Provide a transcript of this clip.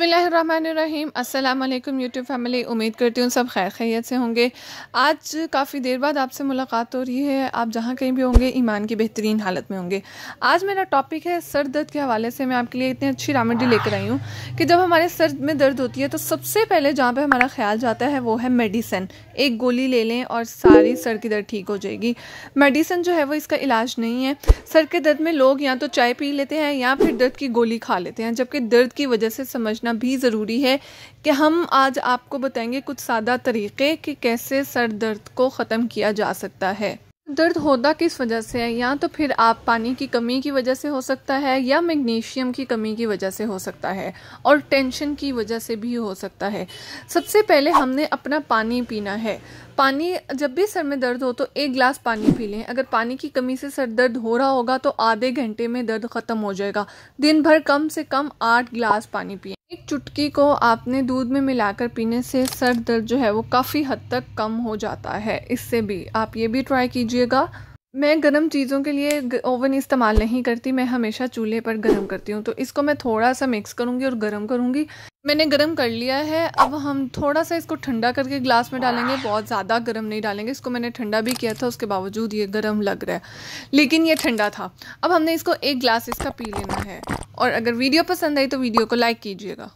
बसमिलीम अल्लाम YouTube family उम्मीद करती हूँ सब खैर खैरियत से होंगे आज काफ़ी देर बाद आपसे मुलाकात हो रही है आप जहाँ कहीं भी होंगे ईमान की बेहतरीन हालत में होंगे आज मेरा टॉपिक है सर दर्द के हवाले से मैं आपके लिए इतनी अच्छी रेमेडी लेकर आई हूँ कि जब हमारे सर में दर्द होती है तो सबसे पहले जहाँ पर हमारा ख्याल जाता है वो है मेडिसन एक गोली ले लें और सारी सर की दर्द ठीक हो जाएगी मेडिसन जो है वो इसका इलाज नहीं है सर के दर्द में लोग या तो चाय पी लेते हैं या फिर दर्द की गोली खा लेते हैं जबकि दर्द की वजह से समझ समझना भी ज़रूरी है कि हम आज आपको बताएंगे कुछ सादा तरीक़े कि कैसे सर दर्द को ख़त्म किया जा सकता है दर्द होता किस वजह से है या तो फिर आप पानी की कमी की वजह से हो सकता है या मैग्नीशियम की कमी की वजह से हो सकता है और टेंशन की वजह से भी हो सकता है सबसे पहले हमने अपना पानी पीना है पानी जब भी सर में दर्द हो तो एक गिलास पानी पी लें अगर पानी की कमी से सर दर्द हो रहा होगा तो आधे घंटे में दर्द ख़त्म हो जाएगा दिन भर कम से कम आठ गिलास पानी पिए एक चुटकी को आपने दूध में मिलाकर पीने से सर दर्द जो है वो काफ़ी हद तक कम हो जाता है इससे भी आप ये भी ट्राई कीजिएगा मैं गर्म चीज़ों के लिए ओवन इस्तेमाल नहीं करती मैं हमेशा चूल्हे पर गर्म करती हूँ तो इसको मैं थोड़ा सा मिक्स करूँगी और गर्म करूँगी मैंने गरम कर लिया है अब हम थोड़ा सा इसको ठंडा करके ग्लास में डालेंगे बहुत ज़्यादा गरम नहीं डालेंगे इसको मैंने ठंडा भी किया था उसके बावजूद ये गरम लग रहा है लेकिन ये ठंडा था अब हमने इसको एक ग्लास इसका पी लेना है और अगर वीडियो पसंद आई तो वीडियो को लाइक कीजिएगा